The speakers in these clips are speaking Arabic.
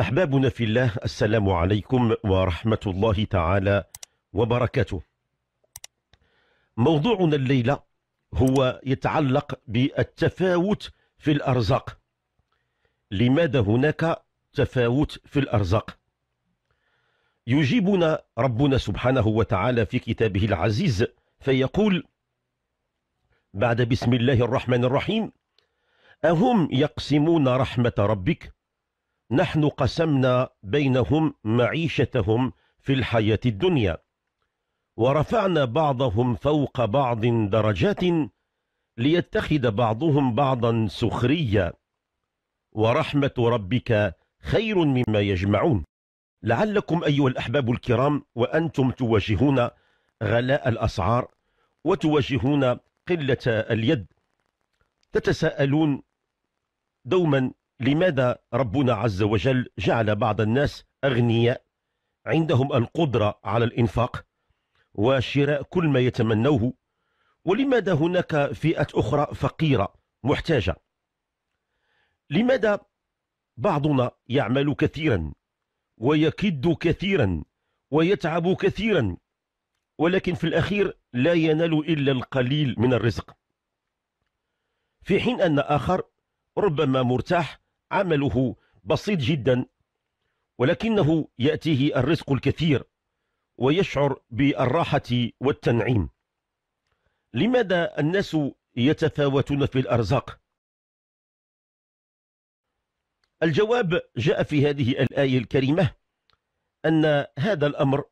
أحبابنا في الله السلام عليكم ورحمة الله تعالى وبركاته موضوعنا الليلة هو يتعلق بالتفاوت في الأرزاق لماذا هناك تفاوت في الأرزاق يجيبنا ربنا سبحانه وتعالى في كتابه العزيز فيقول بعد بسم الله الرحمن الرحيم أهم يقسمون رحمة ربك نحن قسمنا بينهم معيشتهم في الحياة الدنيا ورفعنا بعضهم فوق بعض درجات ليتخذ بعضهم بعضا سخريا ورحمة ربك خير مما يجمعون لعلكم أيها الأحباب الكرام وأنتم تواجهون غلاء الأسعار وتواجهون قلة اليد تتساءلون دوما لماذا ربنا عز وجل جعل بعض الناس أغنياء عندهم القدرة على الإنفاق وشراء كل ما يتمنوه ولماذا هناك فئة أخرى فقيرة محتاجة لماذا بعضنا يعمل كثيرا ويكد كثيرا ويتعب كثيرا ولكن في الأخير لا ينال إلا القليل من الرزق في حين أن آخر ربما مرتاح عمله بسيط جدا ولكنه يأتيه الرزق الكثير ويشعر بالراحة والتنعيم لماذا الناس يتفاوتون في الأرزاق؟ الجواب جاء في هذه الآية الكريمة أن هذا الأمر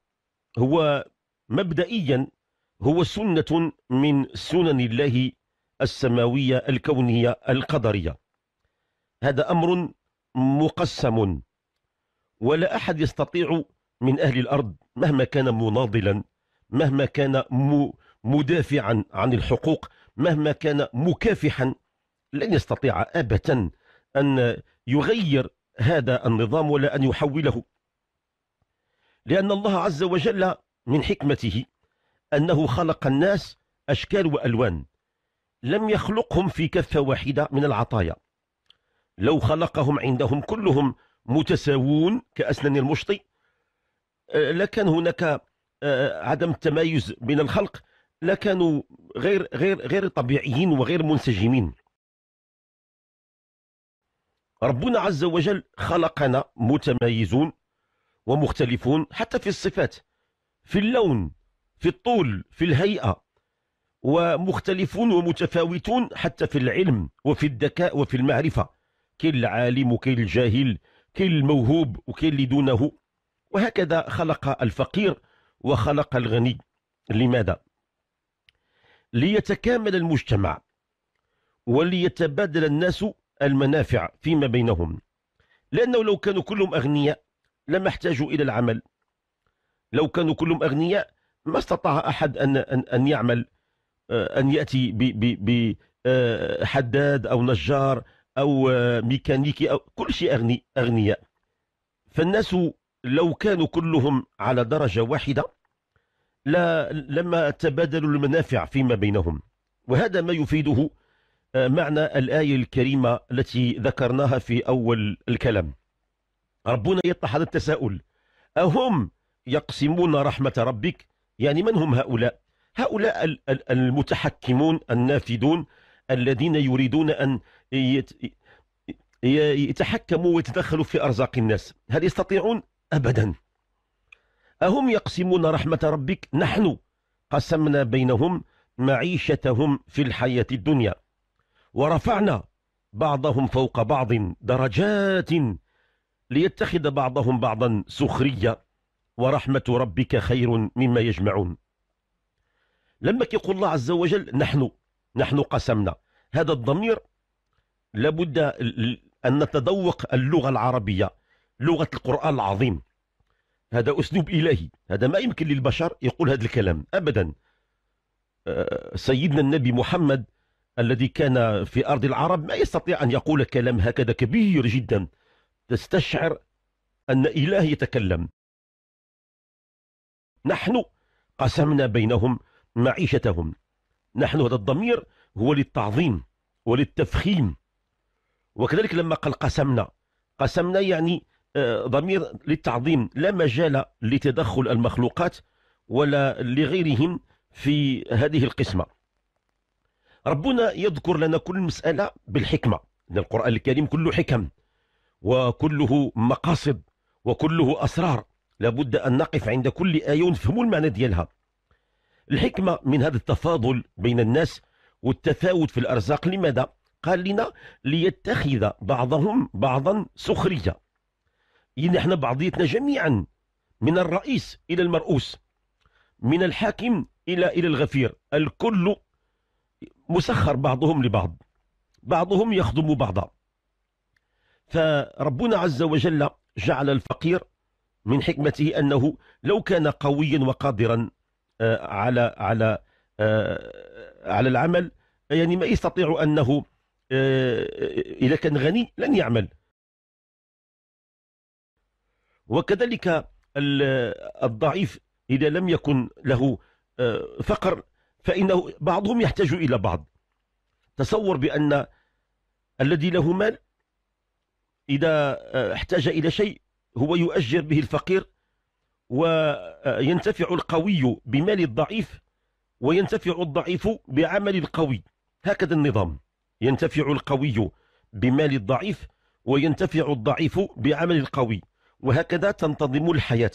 هو مبدئيا هو سنة من سنن الله السماوية الكونية القدرية هذا أمر مقسم ولا أحد يستطيع من أهل الأرض مهما كان مناضلا مهما كان مدافعا عن الحقوق مهما كان مكافحا لن يستطيع أبدا أن يغير هذا النظام ولا أن يحوله لأن الله عز وجل من حكمته أنه خلق الناس أشكال وألوان لم يخلقهم في كفة واحدة من العطايا لو خلقهم عندهم كلهم متساوون كأسنان المشطي آه، لكان هناك آه، عدم التمايز بين الخلق لكانوا غير غير غير طبيعيين وغير منسجمين ربنا عز وجل خلقنا متميزون ومختلفون حتى في الصفات في اللون في الطول في الهيئة ومختلفون ومتفاوتون حتى في العلم وفي الذكاء وفي المعرفة كاين العالم وكاين الجاهل كاين الموهوب وكاين اللي دونه وهكذا خلق الفقير وخلق الغني لماذا ليتكامل المجتمع وليتبادل الناس المنافع فيما بينهم لأنه لو كانوا كلهم أغنياء لما احتاجوا إلى العمل لو كانوا كلهم أغنياء ما استطاع أحد أن, أن, أن يعمل أن يأتي بحداد آه، أو نجار او ميكانيكي او كل شيء اغني اغنياء فالناس لو كانوا كلهم على درجه واحده لا لما تبادلوا المنافع فيما بينهم وهذا ما يفيده آه، معنى الايه الكريمه التي ذكرناها في اول الكلام ربنا يطرح هذا التساؤل اهم يقسمون رحمه ربك يعني من هم هؤلاء هؤلاء المتحكمون النافذون الذين يريدون ان يتحكموا ويتدخلوا في أرزاق الناس هل يستطيعون؟ أبدا أهم يقسمون رحمة ربك؟ نحن قسمنا بينهم معيشتهم في الحياة الدنيا ورفعنا بعضهم فوق بعض درجات ليتخذ بعضهم بعضا سخرية ورحمة ربك خير مما يجمعون لما يقول الله عز وجل نحن نحن قسمنا هذا الضمير لابد أن نتذوق اللغة العربية لغة القرآن العظيم هذا أسلوب إلهي هذا ما يمكن للبشر يقول هذا الكلام أبدا آه، سيدنا النبي محمد الذي كان في أرض العرب ما يستطيع أن يقول كلام هكذا كبير جدا تستشعر أن إله يتكلم نحن قسمنا بينهم معيشتهم نحن هذا الضمير هو للتعظيم وللتفخيم وكذلك لما قال قسمنا قسمنا يعني آه، ضمير للتعظيم لا مجال لتدخل المخلوقات ولا لغيرهم في هذه القسمة ربنا يذكر لنا كل مسألة بالحكمة إن القرآن الكريم كله حكم وكله مقاصد وكله أسرار لابد أن نقف عند كل آية ونفهموا المعنى ديالها الحكمة من هذا التفاضل بين الناس والتفاوت في الأرزاق لماذا؟ قال لنا ليتخذ بعضهم بعضا سخرية يعني احنا بعضيتنا جميعا من الرئيس إلى المرؤوس من الحاكم إلى إلى الغفير الكل مسخر بعضهم لبعض بعضهم يخدم بعضا فربنا عز وجل جعل الفقير من حكمته أنه لو كان قويا وقادرا آه، على على آه، على العمل يعني ما يستطيع أنه آه، آه، إذا كان غني لن يعمل وكذلك الضعيف إذا لم يكن له آه، فقر فإنه بعضهم يحتاج إلى بعض تصور بأن الذي له مال إذا احتاج إلى شيء هو يؤجر به الفقير وينتفع القوي بمال الضعيف وينتفع الضعيف بعمل القوي هكذا النظام ينتفع القوي بمال الضعيف وينتفع الضعيف بعمل القوي وهكذا تنتظم الحياة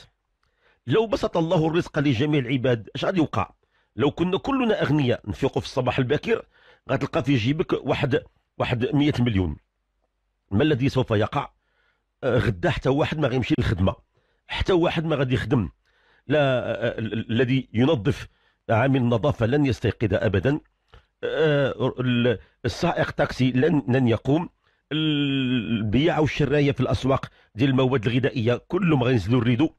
لو بسط الله الرزق لجميع العباد اش غادي يوقع لو كنا كلنا اغنياء نفيقوا في الصباح الباكر غتلقى في جيبك واحد واحد 100 مليون ما الذي سوف يقع آه، غدا حتى واحد ما غيمشي للخدمه حتى واحد ما غادي يخدم لا آه، آه، الذي ينظف عامل النظافه لن يستيقظ ابدا آه، السائق تاكسي لن لن يقوم البيع والشرايه في الاسواق ديال المواد الغذائيه كلهم غينزلوا الريدو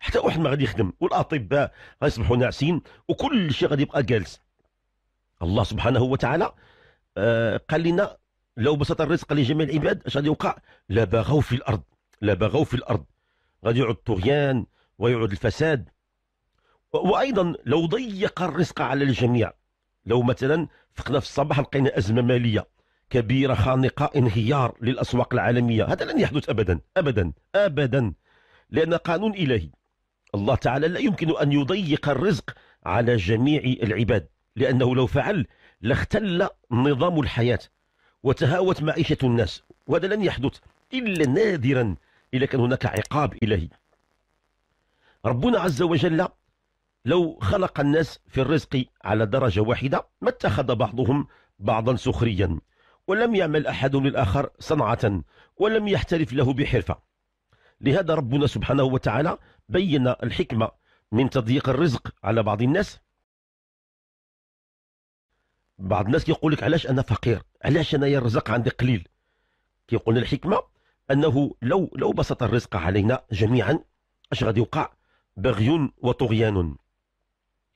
حتى واحد ما غادي يخدم والاطباء غيصبحوا ناعسين وكل شيء غادي يبقى جالس الله سبحانه وتعالى آه، قال لنا لو بسط الرزق لجميع العباد اش غادي يوقع لا بغوا في الارض لا بغوا في الارض غادي يعود الطغيان ويعود الفساد وايضا لو ضيق الرزق على الجميع لو مثلا فقنا في الصباح لقينا أزمة مالية كبيرة خانقة انهيار للأسواق العالمية هذا لن يحدث أبدا أبدا أبدا لأن قانون إلهي الله تعالى لا يمكن أن يضيق الرزق على جميع العباد لأنه لو فعل لاختل نظام الحياة وتهاوت معيشة الناس وهذا لن يحدث إلا نادرا إذا كان هناك عقاب إلهي ربنا عز وجل لو خلق الناس في الرزق على درجة واحدة ما اتخذ بعضهم بعضا سخريا ولم يعمل أحد للآخر صنعة ولم يحترف له بحرفة لهذا ربنا سبحانه وتعالى بين الحكمة من تضييق الرزق على بعض الناس بعض الناس يقول لك علاش أنا فقير علاش أنا الرزق عندي قليل كيقول الحكمة أنه لو لو بسط الرزق علينا جميعا اش غادي يوقع بغي وطغيان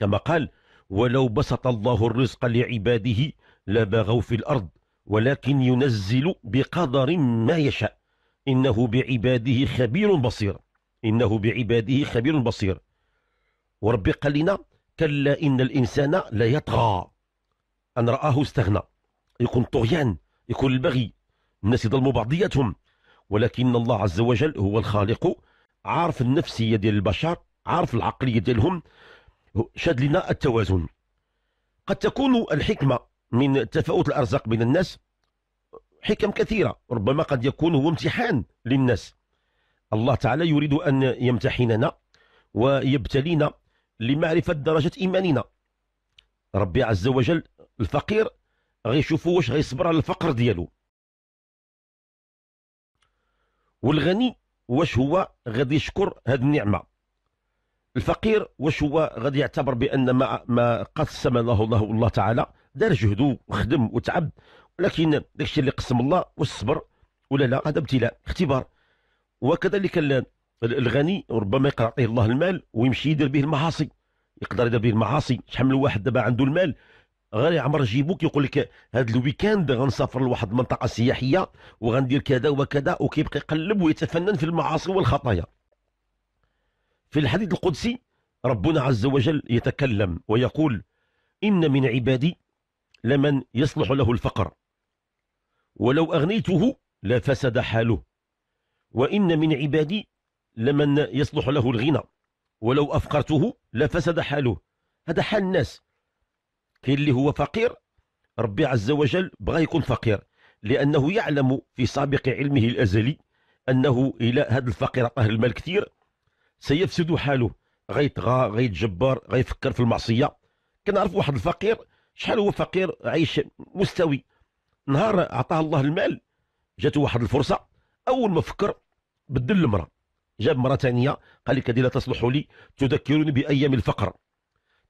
كما قال ولو بسط الله الرزق لعباده لبغوا في الأرض ولكن ينزل بقدر ما يشاء إنه بعباده خبير بصير إنه بعباده خبير بصير وربي قال لنا كلا إن الإنسان لا يطغى أن رآه استغنى يكون طغيان يكون البغي الناس يظلموا بعضياتهم ولكن الله عز وجل هو الخالق عارف النفسية ديال البشر عارف العقلية ديالهم شاد لنا التوازن قد تكون الحكمة من تفاوت الأرزاق بين الناس حكم كثيرة ربما قد يكون هو امتحان للناس الله تعالى يريد أن يمتحننا ويبتلينا لمعرفة درجة إيماننا ربي عز وجل الفقير غيشوفوا واش غيصبر على الفقر ديالو والغني واش هو غادي يشكر هذه النعمه الفقير واش هو غادي يعتبر بان ما ما قسم له الله الله تعالى دار جهده وخدم وتعب ولكن داك الشيء اللي قسم الله واش ولا لا هذا ابتلاء اختبار وكذلك الغني ربما يقرأ يعطيه الله المال ويمشي يدير به المعاصي يقدر يدير به المعاصي شحال من واحد دابا عنده المال غير يعمر جيبو كيقول لك هذا الويكاند غنسافر لواحد المنطقه سياحيه وغندير كذا وكذا وكيبقى يقلب ويتفنن في المعاصي والخطايا في الحديث القدسي ربنا عز وجل يتكلم ويقول إن من عبادي لمن يصلح له الفقر ولو أغنيته لفسد حاله وإن من عبادي لمن يصلح له الغنى ولو أفقرته لفسد حاله هذا حال الناس كاين اللي هو فقير ربي عز وجل بغى يكون فقير لأنه يعلم في سابق علمه الأزلي أنه إلى هذا الفقير أهل المال كثير سيفسد حاله غيطغى غيتجبر غيفكر في المعصيه كنعرف واحد الفقير شحال هو فقير عايش مستوي نهار عطاه الله المال جاته واحد الفرصه اول ما فكر بدل المراه جاب مراه ثانيه قال لك هذه لا تصلح لي تذكرني بايام الفقر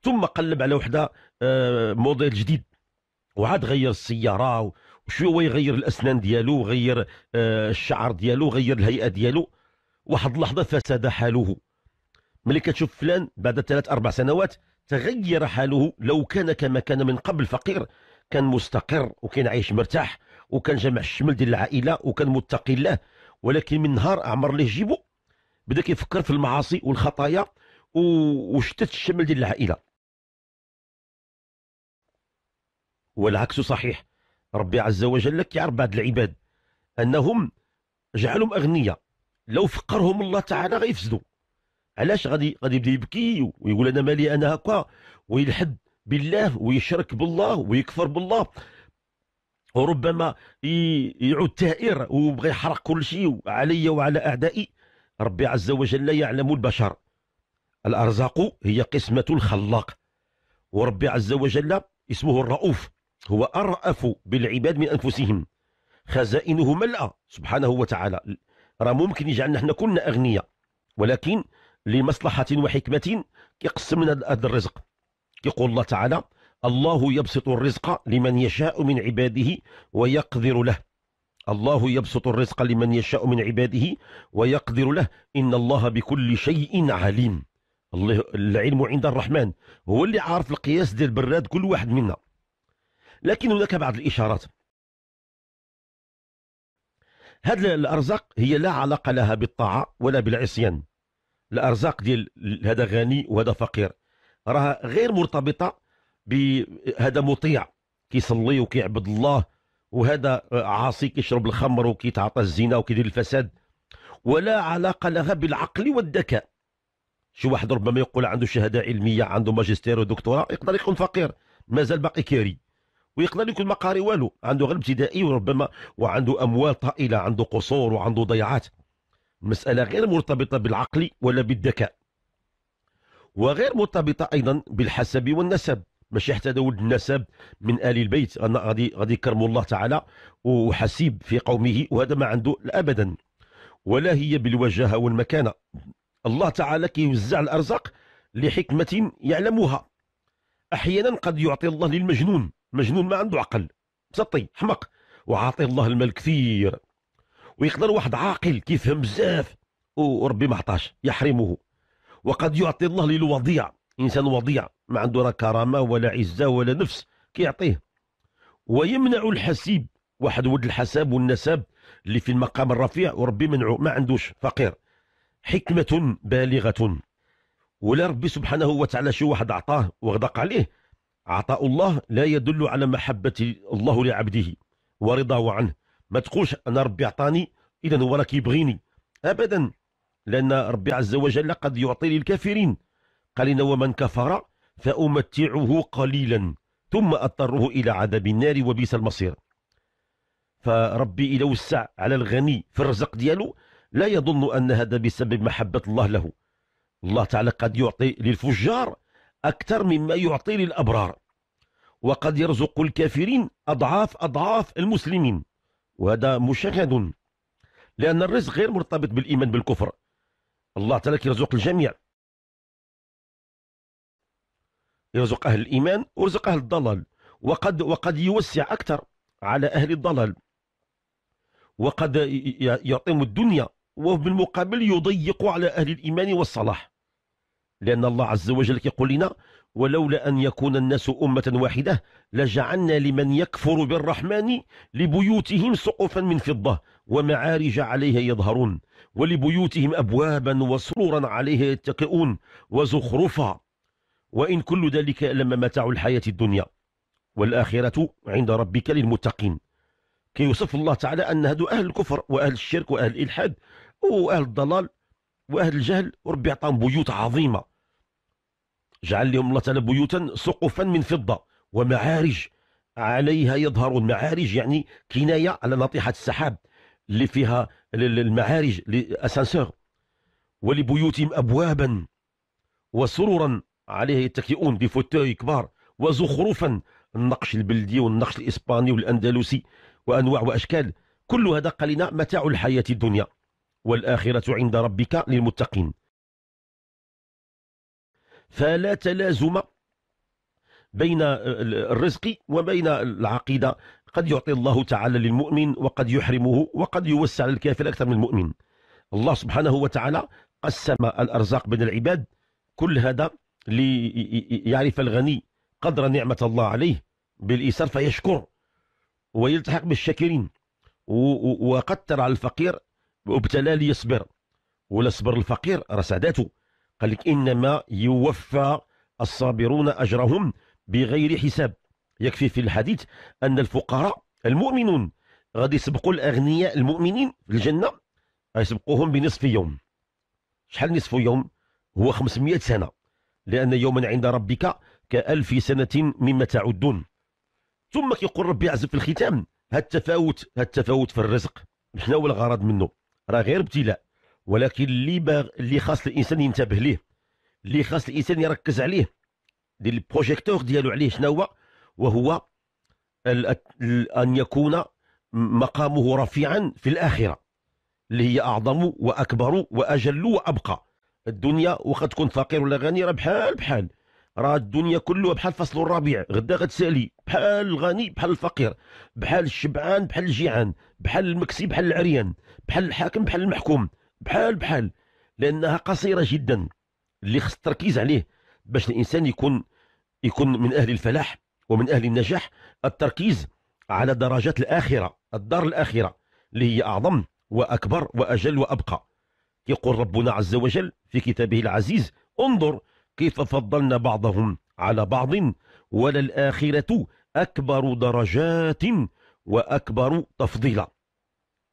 ثم قلب على وحده آه، موديل جديد وعاد غير السياره وشويه يغير الاسنان ديالو غير آه، الشعر ديالو غير الهيئه ديالو واحد اللحظة فسد حاله ملي كتشوف فلان بعد ثلاث أربع سنوات تغير حاله لو كان كما كان من قبل فقير كان مستقر وكان عايش مرتاح وكان جمع الشمل ديال العائلة وكان متقي الله ولكن من نهار عمر ليه جيبو بدا كيفكر في المعاصي والخطايا وشتت الشمل ديال العائلة والعكس صحيح ربي عز وجل كيعرف بعض العباد أنهم جعلهم أغنياء لو فقرهم الله تعالى غيفسدوا علاش غادي غادي يبدا يبكي ويقول انا مالي انا هكا ويلحد بالله ويشرك بالله ويكفر بالله وربما يعود تائر ويبغي يحرق كل شيء علي وعلى اعدائي ربي عز وجل يعلم البشر الارزاق هي قسمه الخلاق وربي عز وجل اسمه الرؤوف هو ارأف بالعباد من انفسهم خزائنه ملأ سبحانه وتعالى راه ممكن يجعلنا حنا كلنا اغنياء ولكن لمصلحه وحكمه يقسم لنا هذا الرزق كيقول الله تعالى الله يبسط الرزق لمن يشاء من عباده ويقدر له الله يبسط الرزق لمن يشاء من عباده ويقدر له إن الله بكل شيء عليم الله العلم عند الرحمن هو اللي عارف القياس ديال براد كل واحد منا لكن هناك بعض الإشارات هذه الارزاق هي لا علاقه لها بالطاعه ولا بالعصيان الارزاق ديال هذا غني وهذا فقير راها غير مرتبطه بهذا مطيع كيصلي وكيعبد الله وهذا عاصي كيشرب الخمر وكيتعاطى الزنا وكيدير الفساد ولا علاقه لها بالعقل والذكاء شي واحد ربما يقول عنده شهاده علميه عنده ماجستير ودكتوراه يقدر يكون فقير مازال باقي كاري ويقدر يكون ما قاري والو عنده غير ابتدائي وربما وعنده اموال طائله عنده قصور وعنده ضيعات المساله غير مرتبطه بالعقل ولا بالذكاء وغير مرتبطه ايضا بالحسب والنسب ماشي حتى ولد النسب من ال البيت انا غادي غادي يكرم الله تعالى وحسيب في قومه وهذا ما عنده ابدا ولا هي بالوجاهه والمكانه الله تعالى كيوزع الارزاق لحكمه يعلمها احيانا قد يعطي الله للمجنون مجنون ما عنده عقل مسطي حمق وعاطي الله المال كثير ويقدر واحد عاقل كيفهم بزاف وربي ما عطاش يحرمه وقد يعطي الله للوضيع انسان وضيع ما عنده لا كرامه ولا عزه ولا نفس كيعطيه ويمنع الحسيب واحد ولد الحساب والنسب اللي في المقام الرفيع وربي منعه ما عندوش فقير حكمه بالغه ولا ربي سبحانه وتعالى شي واحد عطاه وغدق عليه عطاء الله لا يدل على محبة الله لعبده ورضاه عنه ما تقولش أنا ربي أعطاني إذا هو راه كيبغيني أبدا لأن ربي عز وجل قد يعطي للكافرين قال إن ومن كفر فأمتعه قليلا ثم أضطره إلى عذاب النار وبئس المصير فربي إلى وسع على الغني في الرزق ديالو لا يظن أن هذا بسبب محبة الله له الله تعالى قد يعطي للفجار أكثر مما يعطي للأبرار وقد يرزق الكافرين أضعاف أضعاف المسلمين وهذا مشاهد لأن الرزق غير مرتبط بالإيمان بالكفر الله تعالى يرزق الجميع يرزق أهل الإيمان ويرزق أهل الضلال وقد وقد يوسع أكثر على أهل الضلال وقد يعطيهم الدنيا وبالمقابل يضيق على أهل الإيمان والصلاح لأن الله عز وجل يقول لنا ولولا أن يكون الناس أمة واحدة لجعلنا لمن يكفر بالرحمن لبيوتهم سقفا من فضة ومعارج عليها يظهرون ولبيوتهم أبوابا وسرورا عليها يتكئون وزخرفا وإن كل ذلك لما متاع الحياة الدنيا والآخرة عند ربك للمتقين كيوصف الله تعالى أن هذو أهل الكفر وأهل الشرك وأهل الإلحاد وأهل الضلال واهل الجهل ربي عطاهم بيوت عظيمه جعل لهم الله تعالى بيوتا سقفا من فضه ومعارج عليها يظهرون معارج يعني كنايه على ناطحه السحاب اللي فيها المعارج لاسانسور ولبيوتهم ابوابا وسررا عليها يتكئون بفوتوي كبار وزخرفا النقش البلدي والنقش الاسباني والاندلسي وانواع واشكال كل هذا قلنا متاع الحياه الدنيا والآخرة عند ربك للمتقين فلا تلازم بين الرزق وبين العقيدة قد يعطي الله تعالى للمؤمن وقد يحرمه وقد يوسع للكافر أكثر من المؤمن الله سبحانه وتعالى قسم الأرزاق بين العباد كل هذا ليعرف الغني قدر نعمة الله عليه بالإيسار فيشكر ويلتحق بالشاكرين وقتر على الفقير وابتلى ليصبر ولا صبر الفقير راه قال لك انما يوفى الصابرون اجرهم بغير حساب يكفي في الحديث ان الفقراء المؤمنون غادي يسبقوا الاغنياء المؤمنين في الجنه يسبقوهم بنصف يوم شحال نصف يوم هو 500 سنه لان يوما عند ربك كألف سنه مما تعدون ثم كيقول ربي عز في الختام هالتفاوت هالتفاوت في الرزق شنو هو الغرض منه راه غير ابتلاء ولكن اللي باغ اللي خاص الانسان ينتبه ليه اللي خاص الانسان يركز عليه دي البروجيكتور ديالو عليه شنو هو وهو ان يكون مقامه رفيعا في الاخره اللي هي اعظم واكبر واجل وابقى الدنيا واخا تكون فقير ولا غني راه بحال بحال راه الدنيا كلها بحال فصل الربيع غدا غتسالي بحال الغني بحال الفقير بحال الشبعان بحال الجيعان بحال المكسي بحال العريان بحال الحاكم بحال المحكوم بحال بحال لانها قصيره جدا اللي خص التركيز عليه باش الانسان يكون يكون من اهل الفلاح ومن اهل النجاح التركيز على درجات الاخره الدار الاخره اللي هي اعظم واكبر واجل وابقى يقول ربنا عز وجل في كتابه العزيز انظر كيف فضلنا بعضهم على بعض وللآخرة أكبر درجات وأكبر تفضيلا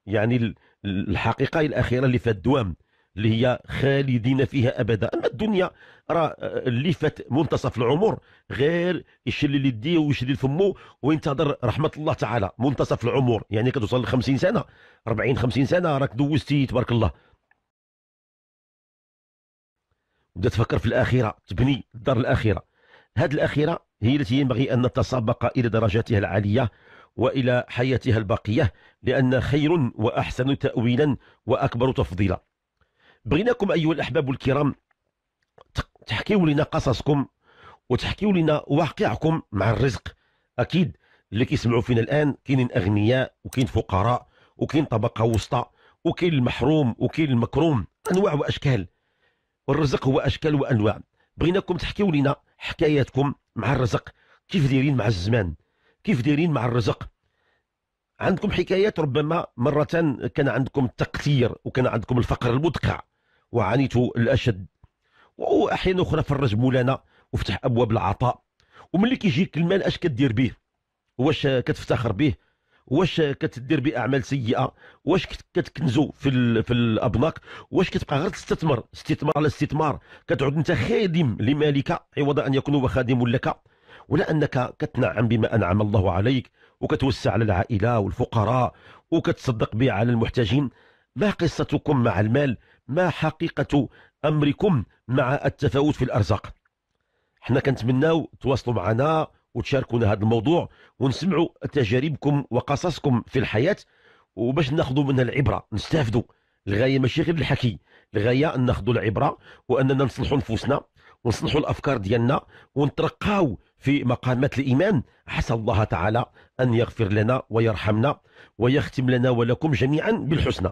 يعني الحقيقة الأخيرة اللي في الدوام اللي هي خالدين فيها أبدا أما الدنيا راه اللي آه، فات منتصف العمر غير يشلل يديه ويشلل فمه وينتظر رحمة الله تعالى منتصف العمر يعني كتوصل ل 50 سنة 40 50 سنة راك دوزتي تبارك الله بدا تفكر في الآخرة تبني الدار الآخرة هذه الاخره هي التي ينبغي أن نتسابق إلى درجاتها العالية وإلى حياتها الباقية لأن خير وأحسن تأويلا وأكبر تفضيلا بغيناكم أيها الأحباب الكرام تحكيوا لنا قصصكم وتحكيوا لنا واقعكم مع الرزق أكيد اللي كيسمعوا فينا الآن كاينين أغنياء وكاين فقراء وكاين طبقة وسطى وكاين المحروم وكاين المكروم أنواع وأشكال والرزق هو أشكال وأنواع بغيناكم تحكيوا لنا حكاياتكم مع الرزق كيف دايرين مع الزمان كيف دايرين مع الرزق عندكم حكايات ربما مرة كان عندكم التقتير وكان عندكم الفقر المدقع وعانيتوا الأشد وأحيانا أخرى فرج مولانا وفتح أبواب العطاء وملي كيجيك المال أش كدير به واش كتفتخر به واش كتدير أعمال سيئه واش كتكنزو في ال... في الابناك واش كتبقى غير تستثمر استثمار على استثمار كتعود انت خادم لمالك عوض ان يكون هو خادم لك ولأنك كتنعم بما أنعم الله عليك وكتوسع على العائلة والفقراء وكتصدق به على المحتاجين ما قصتكم مع المال ما حقيقة أمركم مع التفاوت في الأرزاق حنا كنتمناو تواصلوا معنا وتشاركونا هذا الموضوع ونسمعوا تجاربكم وقصصكم في الحياة وباش ناخذوا منها العبرة نستافدوا الغاية ماشي غير الحكي الغاية ناخذوا العبرة وأننا نصلحوا نفوسنا ونصلحوا الأفكار ديالنا ونترقاو في مقامات الإيمان حسى الله تعالى أن يغفر لنا ويرحمنا ويختم لنا ولكم جميعا بالحسنى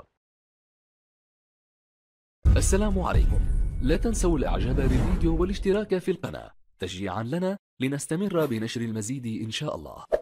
السلام عليكم لا تنسوا الإعجاب بالفيديو والاشتراك في القناة تشجيعا لنا لنستمر بنشر المزيد إن شاء الله